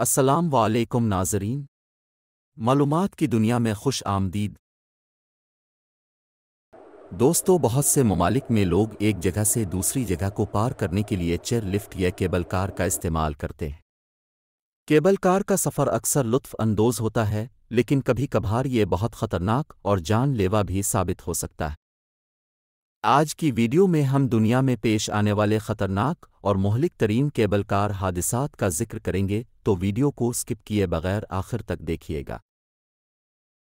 अस्सलाम वालेकुम नाजरीन मालूमात की दुनिया में खुश आमदीद दोस्तों बहुत से ममालिक में लोग एक जगह से दूसरी जगह को पार करने के लिए चेयर लिफ्ट या केबल कार का इस्तेमाल करते हैं केबल कार का सफ़र अक्सर लुत्फानंदोज होता है लेकिन कभी कभार ये बहुत ख़तरनाक और जानलेवा भी साबित हो सकता है आज की वीडियो में हम दुनिया में पेश आने वाले खतरनाक और मोहलिक तरीन केबल कार हादसात का जिक्र करेंगे तो वीडियो को स्किप किए बगैर आखिर तक देखिएगा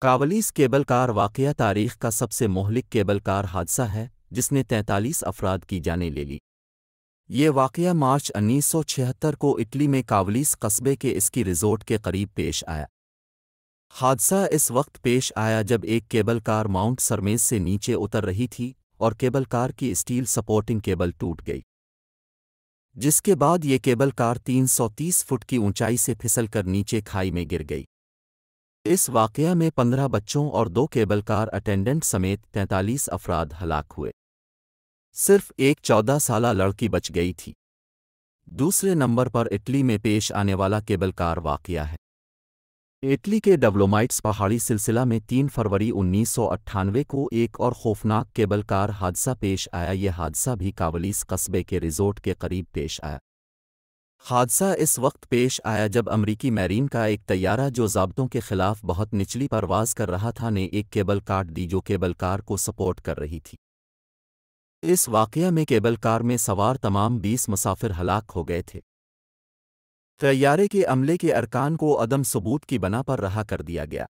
कावलीस केबल कार वाक़ तारीख का सबसे मोहलिक केबल कार हादसा है जिसने 43 अफराद की जानें ले ली ये वाक़ मार्च 1976 को इटली में कावलीस कस्बे के इसकी रिजोर्ट के करीब पेश आया हादसा इस वक्त पेश आया जब एक केबल कार माउंट सरमेज से नीचे उतर रही थी और केबल कार की स्टील सपोर्टिंग केबल टूट गई जिसके बाद ये केबल कार 330 फुट की ऊंचाई से फिसलकर नीचे खाई में गिर गई इस वाक़ में 15 बच्चों और दो केबल कार अटेंडेंट समेत 43 अफराद हलाक हुए सिर्फ एक 14 साल लड़की बच गई थी दूसरे नंबर पर इटली में पेश आने वाला केबल कार वाकया है इटली के डब्लोमाइट्स पहाड़ी सिलसिला में 3 फरवरी उन्नीस को एक और खौफनाक केबल कार हादसा पेश आया ये हादसा भी कावलीस कस्बे के रिजोर्ट के करीब पेश आया हादसा इस वक्त पेश आया जब अमरीकी मैरीन का एक तैयारा जो जबतों के खिलाफ बहुत निचली परवाज कर रहा था ने एक केबल काट दी जो केबल कार को सपोर्ट कर रही थी इस वाक़ में केबल कार में सवार तमाम 20 मुसाफिर हलाक हो गए थे तैयारे के अमले के अरकान को अदम सबूत की बना पर रहा कर दिया गया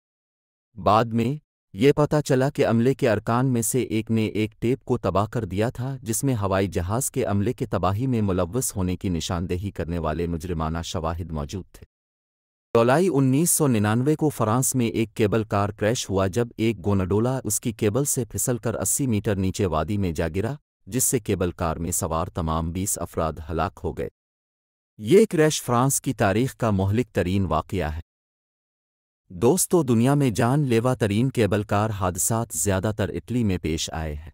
बाद में ये पता चला कि अमले के अरकान में से एक ने एक टेप को तबाह कर दिया था जिसमें हवाई जहाज़ के अमले के तबाही में मुलवस होने की निशानदेही करने वाले मुजरमाना शवाहिद मौजूद थे जुलाई 1999 को फ्रांस में एक केबल कार क्रैश हुआ जब एक गोनाडोला उसकी केबल से फिसलकर 80 मीटर नीचे वादी में जा गिरा जिससे केबल कार में सवार तमाम 20 अफराद हलाक हो गए ये क्रैश फ्रांस की तारीख का मोहलिक तरीन वाक़ है दोस्तों दुनिया में जानलेवा तरीन केबल कार हादसा ज़्यादातर इटली में पेश आए हैं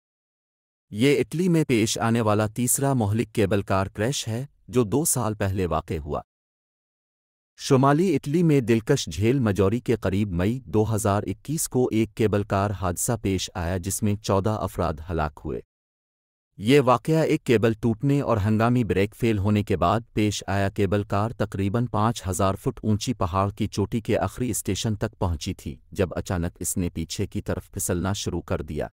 ये इटली में पेश आने वाला तीसरा मोहलिक केबल कार क्रैश है जो दो साल पहले वाक़ हुआ शुमाली इटली में दिलकश झेल मजौरी के करीब मई 2021 को एक केबल कार हादसा पेश आया जिसमें 14 अफराद हलाक हुए ये वाकया एक केबल टूटने और हंगामी ब्रेक फेल होने के बाद पेश आया केबल कार तकरीबन पाँच हज़ार फुट ऊंची पहाड़ की चोटी के आखिरी स्टेशन तक पहुंची थी जब अचानक इसने पीछे की तरफ फिसलना शुरू कर दिया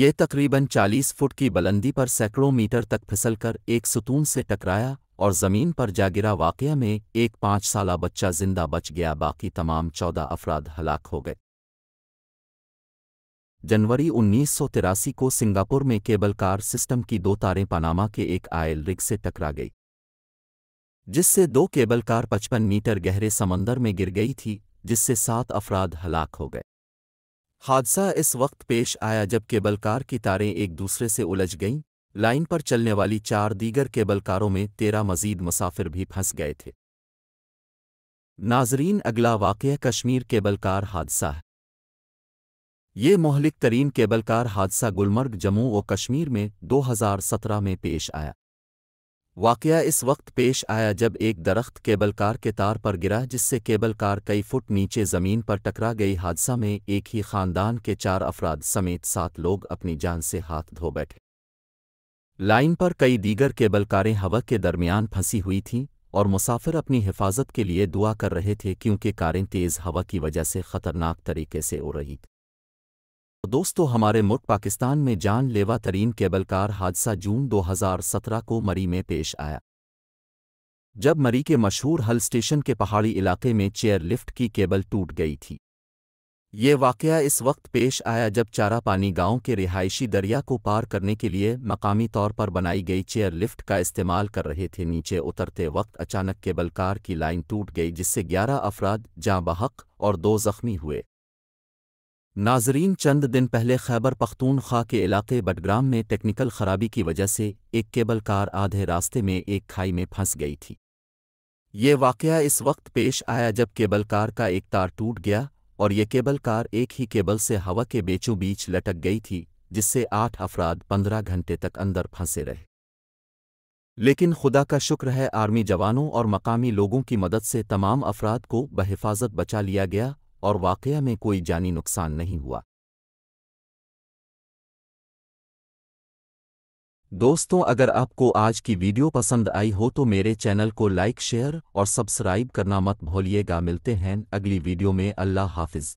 ये तकरीबन चालीस फुट की बुलंदी पर सैकड़ों मीटर तक फिसलकर एक सुतून से टकराया और ज़मीन पर जा गिरा में एक पाँच साल बच्चा जिंदा बच गया बाकी तमाम चौदह अफराद हलाक हो गए जनवरी उन्नीस को सिंगापुर में केबल कार सिस्टम की दो तारें पनामा के एक आयल रिग से टकरा गई जिससे दो केबल कार 55 मीटर गहरे समंदर में गिर गई थी जिससे सात अफराद हलाक हो गए हादसा इस वक्त पेश आया जब केबल कार की तारें एक दूसरे से उलझ गईं लाइन पर चलने वाली चार दीगर केबल कारों में तेरह मजीद मुसाफिर भी फंस गए थे नाजरीन अगला वाक़ कश्मीर केबल कार हादसा है ये मोहलिक तरीन केबल कार हादसा गुलमर्ग जम्मू व कश्मीर में 2017 में पेश आया वाकया इस वक्त पेश आया जब एक दरख्त केबल कार के तार पर गिरा जिससे केबल कार कई फुट नीचे ज़मीन पर टकरा गई हादसा में एक ही ख़ानदान के चार अफराद समेत सात लोग अपनी जान से हाथ धो बैठे लाइन पर कई दीगर केबल कारें हवा के दरमियान फंसी हुई थीं और मुसाफिर अपनी हिफाजत के लिए दुआ कर रहे थे क्योंकि कारें तेज़ हवा की वजह से ख़तरनाक तरीके से उड़ रही थी दोस्तों हमारे मुल्क पाकिस्तान में जान लेवा तरीन केबल कार हादसा जून 2017 को मरी में पेश आया जब मरी के मशहूर हल स्टेशन के पहाड़ी इलाके में चेयर लिफ्ट की केबल टूट गई थी ये वाक़ इस वक्त पेश आया जब चारा पानी गांव के रिहायशी दरिया को पार करने के लिए मकामी तौर पर बनाई गई चेयर लिफ्ट का इस्तेमाल कर रहे थे नीचे उतरते वक्त अचानक केबल कार की लाइन टूट गई जिससे ग्यारह अफराद जाँ बहक और दो जख्मी हुए नाजरीन चंद दिन पहले खैबर पख्तूनख्वा के इलाके बटग्राम में टेक्निकल खराबी की वजह से एक केबल कार आधे रास्ते में एक खाई में फंस गई थी ये वाक़ इस वक्त पेश आया जब केबल कार का एक तार टूट गया और ये केबल कार एक ही केबल से हवा के बेचों बीच लटक गई थी जिससे आठ अफराद पंद्रह घंटे तक अंदर फंसे रहे लेकिन खुदा का शुक्र है आर्मी जवानों और मकामी लोगों की मदद से तमाम अफराद को बहिफाजत बचा लिया गया और वाक़या में कोई जानी नुकसान नहीं हुआ दोस्तों अगर आपको आज की वीडियो पसंद आई हो तो मेरे चैनल को लाइक शेयर और सब्सक्राइब करना मत भूलिएगा मिलते हैं अगली वीडियो में अल्लाह हाफिज़